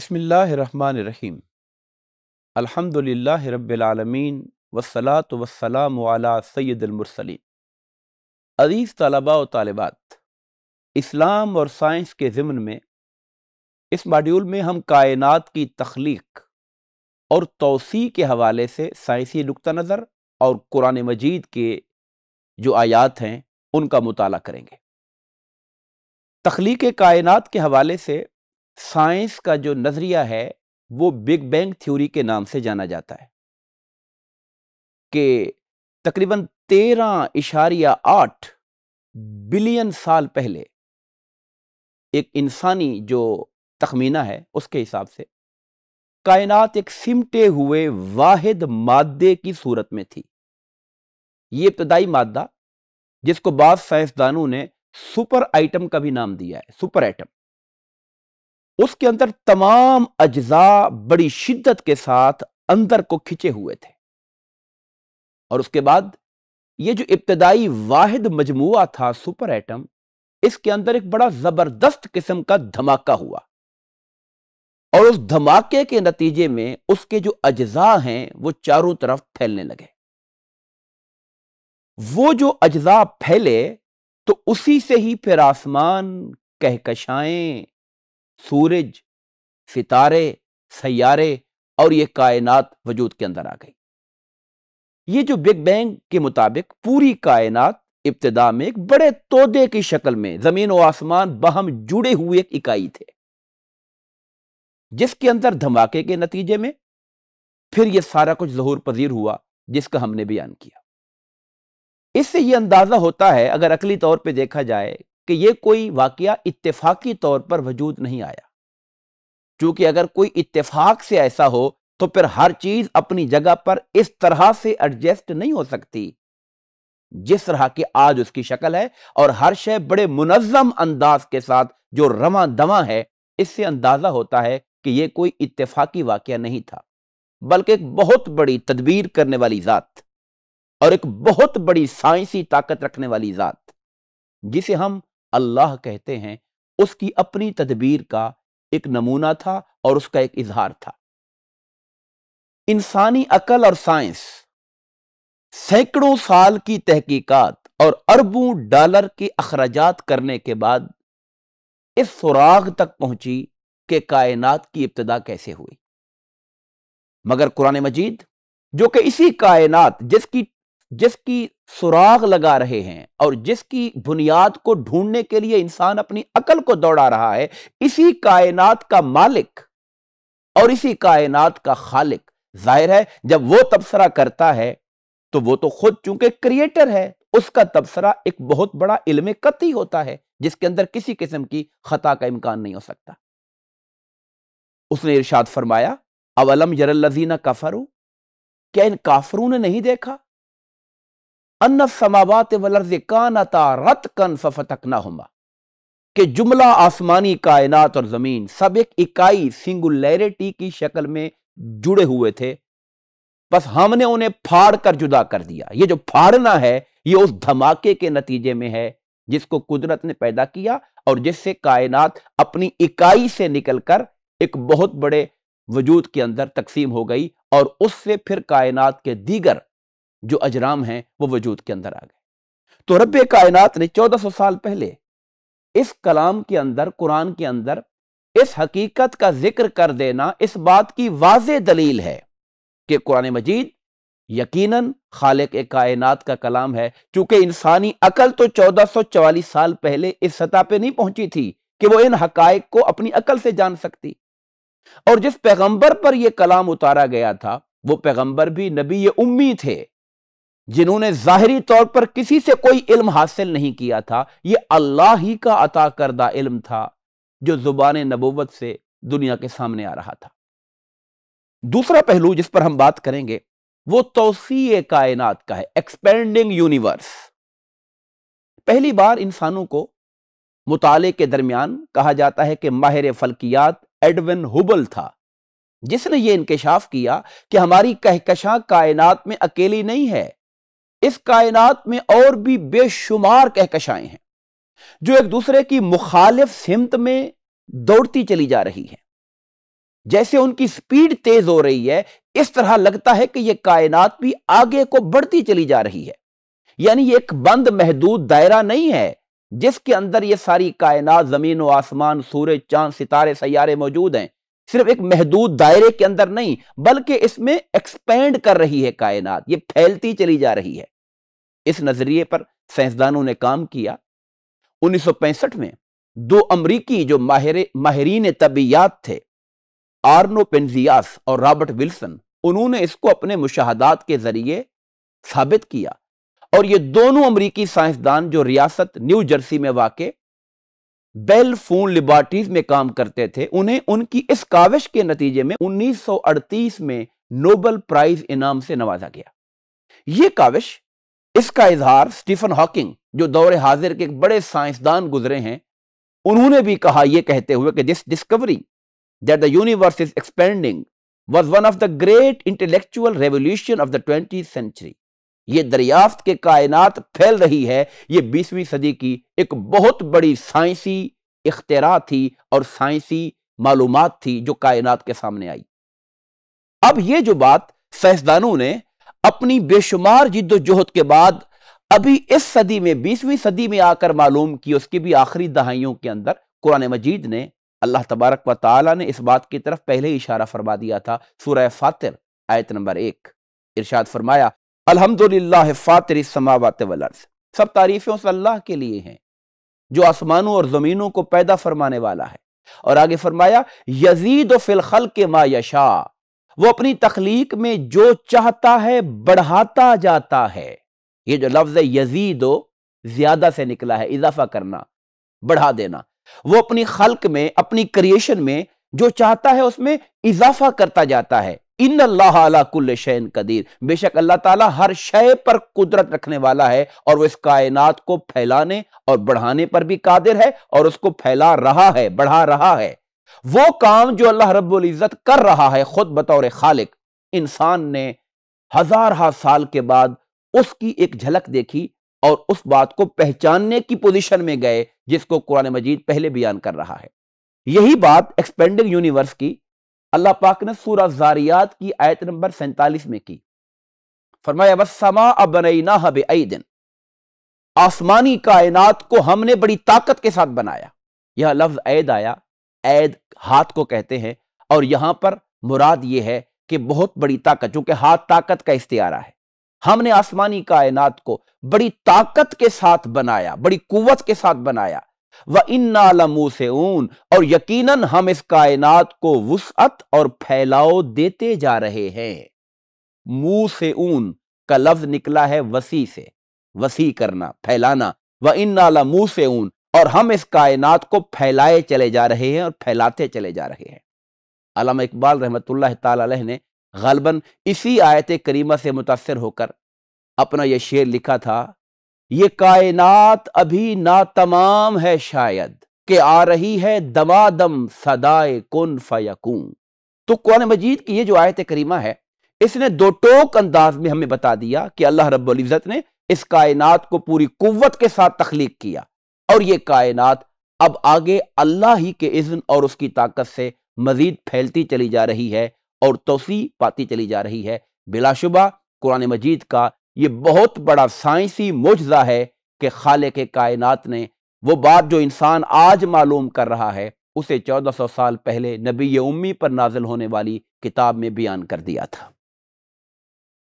बसमीम अलहमदिल्ला रबालमीन वसलात वसलाम सैदमरसलिन अज़ीज़ तलबा व तालबात इस्लाम और साइंस के ज़मन में इस मॉड्यूल में हम कायनात की तख्लीक और तोसी के हवाले से साइंसी नुक़ नज़र और कुरान मजीद के जो आयात हैं उनका मुताल करेंगे तख्लीक कायनात के हवाले से साइंस का जो नज़रिया है वो बिग बैंग थ्योरी के नाम से जाना जाता है कि तकरीबन तेरह इशारिया आठ बिलियन साल पहले एक इंसानी जो तखमीना है उसके हिसाब से कायनात एक सिमटे हुए वाहिद मादे की सूरत में थी ये इब्तदाई मादा जिसको बाद साइंसदानों ने सुपर आइटम का भी नाम दिया है सुपर आइटम उसके अंदर तमाम अज्जा बड़ी शिद्दत के साथ अंदर को खिंचे हुए थे और उसके बाद ये जो इब्तदाई वाहिद मजमुआ था सुपर एटम इसके अंदर एक बड़ा जबरदस्त किस्म का धमाका हुआ और उस धमाके के नतीजे में उसके जो अज्जा हैं वो चारों तरफ फैलने लगे वो जो अज्जा फैले तो उसी से ही फिर आसमान कहकशाएं सूरज सितारे सैारे और ये कायनात वजूद के अंदर आ गई ये जो बिग बैंग के मुताबिक पूरी कायनात इब्तदा में एक बड़े तोदे की शक्ल में जमीन और आसमान बहम जुड़े हुए एक इकाई थे जिसके अंदर धमाके के नतीजे में फिर यह सारा कुछ जहूर पजीर हुआ जिसका हमने बयान किया इससे यह अंदाजा होता है अगर अकली तौर पर देखा जाए कि यह कोई वाक्य इतफाकी तौर पर वजूद नहीं आया क्योंकि अगर कोई इतफाक से ऐसा हो तो फिर हर चीज़ अपनी जगह पर इस तरह से एडजस्ट नहीं हो सकती जिस तरह की आज उसकी शक्ल है और हर शय बड़े मुनज़म अंदाज के साथ जो रवा दवा है इससे अंदाज़ा होता है कि यह कोई इतफाकी वाक्य नहीं था बल्कि एक बहुत बड़ी तदबीर करने वाली ज़ात और एक बहुत बड़ी साइंसी ताकत रखने वाली ज़ात जिसे हम अल्लाह कहते हैं उसकी अपनी तदबीर का एक नमूना था और उसका एक इजहार था इंसानी अकल और साइंस सैकड़ों साल की तहकीकात और अरबों डॉलर के अखराजात करने के बाद इस सुराग तक पहुंची कि कायनात की इब्तदा कैसे हुई मगर कुरान मजीद जो कि इसी कायनात जिसकी जिसकी सुराग लगा रहे हैं और जिसकी बुनियाद को ढूंढने के लिए इंसान अपनी अकल को दौड़ा रहा है इसी कायनात का मालिक और इसी कायनात का खालिक जाहिर है जब वो तबसरा करता है तो वो तो खुद चूंकि क्रिएटर है उसका तबसरा एक बहुत बड़ा इल्म कती होता है जिसके अंदर किसी किस्म की खता का इम्कान नहीं हो सकता उसने इर्शाद फरमाया अवलम लजीना कफरू क्या इन काफरों ने नहीं देखा कि जुमला आसमानी कायनात और ज़मीन सब एक इकाई सिंगुलैरिटी की शक्ल में जुड़े हुए थे बस हमने उन्हें फाड़ कर जुदा कर दिया ये जो फाड़ना है ये उस धमाके के नतीजे में है जिसको कुदरत ने पैदा किया और जिससे कायनात अपनी इकाई से निकलकर एक बहुत बड़े वजूद के अंदर तकसीम हो गई और उससे फिर कायनात के दीगर जो अजराम हैं वो वजूद के अंदर आ गए तो रब कायनात ने 1400 साल पहले इस कलाम के अंदर कुरान के अंदर इस हकीकत का जिक्र कर देना इस बात की वाज दलील है कि कुरान मजीद यकीनन खालिक कायनात का कलाम है चूंकि इंसानी अकल तो 1444 साल पहले इस सतह पे नहीं पहुंची थी कि वो इन हकायक को अपनी अकल से जान सकती और जिस पैगंबर पर यह कलाम उतारा गया था वो पैगंबर भी नबी उम्मी थे जिन्होंने जाहरी तौर पर किसी से कोई इल्म हासिल नहीं किया था ये अल्लाह ही का अता करदा इल्म था जो जुबान नबोवत से दुनिया के सामने आ रहा था दूसरा पहलू जिस पर हम बात करेंगे वो तोसी कायनात का है एक्सपेंडिंग यूनिवर्स पहली बार इंसानों को मुताले के दरमियान कहा जाता है कि माहिर फलकियात एडविन हुबल था जिसने ये इंकशाफ किया कि हमारी कहकशां कायनात में अकेली नहीं है इस कायनात में और भी बेशुमार कहकशाएं हैं जो एक दूसरे की मुखालिफ सिमत में दौड़ती चली जा रही है जैसे उनकी स्पीड तेज हो रही है इस तरह लगता है कि यह कायनात भी आगे को बढ़ती चली जा रही है यानी एक बंद महदूद दायरा नहीं है जिसके अंदर यह सारी कायनात जमीन व आसमान सूरज चांद सितारे सैारे मौजूद हैं सिर्फ एक महदूद दायरे के अंदर नहीं बल्कि इसमें एक्सपेंड कर रही है कायनात ये फैलती चली जा रही है इस नजरिए पर साइंसदानों ने काम किया 1965 में दो अमरीकी जो माहरीन तबियात थे आर्नो पेंजियास और रॉबर्ट विल्सन उन्होंने इसको अपने मुशाहदात के जरिए साबित किया और ये दोनों अमरीकी साइंसदान जो रियासत न्यू जर्सी में वाकई बेल फोन लिबार्टीज में काम करते थे उन्हें उनकी इस काविश के नतीजे में 1938 में नोबल प्राइज इनाम से नवाजा गया यह काविश इसका इजहार स्टीफन हॉकिंग जो दौरे हाजिर के एक बड़े साइंसदान गुजरे हैं उन्होंने भी कहा यह कहते हुए कि this discovery that the universe is expanding was one of the great intellectual revolution of the twenty century ये दरियाफ्त के कायनात फैल रही है ये बीसवीं सदी की एक बहुत बड़ी साइंसी इख्तरा थी और साइंसी मालूम थी जो कायनात के सामने आई अब ये जो बात साइंसदानों ने अपनी बेशुमार जिद्दोजहद के बाद अभी इस सदी में बीसवीं सदी में आकर मालूम की उसकी भी आखिरी दहाइयों के अंदर कुरान मजीद ने अल्लाह तबारक व ताली ने इस बात की तरफ पहले ही इशारा फरमा दिया था सूर्य फातिर आयत नंबर एक इरशाद फरमाया अलहमदिल्ला फ़ातर समावत वर्ज सब तारीफ़ें उस अल्लाह के लिए हैं जो आसमानों और ज़मीनों को पैदा फरमाने वाला है और आगे फरमाया यजीद फिलखल के मा यशा वो अपनी तखलीक में जो चाहता है बढ़ाता जाता है ये जो लफ्ज़ है यजीद ज़्यादा से निकला है इजाफा करना बढ़ा देना वो अपनी खल्क में अपनी क्रिएशन में जो चाहता है उसमें इजाफा करता जाता है इन अल्लाह कुल शैन कदीर बेशक अल्लाह ताला हर शय पर कुदरत रखने वाला है और वो इस कायनात को फैलाने और बढ़ाने पर भी कादिर है और उसको फैला रहा है बढ़ा रहा है वो काम जो अल्लाह रब्बुल इज़्ज़त कर रहा है खुद बतौर खालिक इंसान ने हजार हा साल के बाद उसकी एक झलक देखी और उस बात को पहचानने की पोजिशन में गए जिसको कुरान मजीद पहले बयान कर रहा है यही बात एक्सपेंडिंग यूनिवर्स की अल्लाह पाक ने सूरह जारियात की आयत नंबर सैंतालीस में की फरमाया वसमा दिन आसमानी कायनात को हमने बड़ी ताकत के साथ बनाया यह लफ्ज ऐद आया ऐद हाथ को कहते हैं और यहां पर मुराद यह है कि बहुत बड़ी ताकत चूंकि हाथ ताकत का इस्तेयारा है हमने आसमानी कायनात को बड़ी ताकत के साथ बनाया बड़ी कुवत के साथ बनाया व से ऊन और यकीनन हम इस कायनात को वसअत और फैलाव देते जा रहे हैं मुंह से ऊन का लफ्ज निकला है वसी से वसी करना फैलाना व इन लमूह से ऊन और हम इस कायनात को फैलाए चले जा रहे हैं और फैलाते चले जा रहे हैं अलामा इकबाल रहमत ने गलबन इसी आयत करीमा से मुतासर होकर अपना यह शेर लिखा था ये कायनात अभी ना तमाम है शायद के आ रही है दमादम सदाए कुन फयकूं तो कुरान मजीद की ये जो आयत करीमा है इसने दो टोक अंदाज में हमें बता दिया कि अल्लाह रब्ज़त ने इस कायनात को पूरी कुत के साथ तख्लीक किया और ये कायनात अब आगे अल्लाह ही के इज्न और उसकी ताकत से मजीद फैलती चली जा रही है और तोसी पाती चली जा रही है बिलाशुबा कुरान मजीद का ये बहुत बड़ा साइंसी मुजजा है कि खाले के कायनात ने वो बात जो इंसान आज मालूम कर रहा है उसे 1400 साल पहले नबी उम्मी पर नाजिल होने वाली किताब में बयान कर दिया था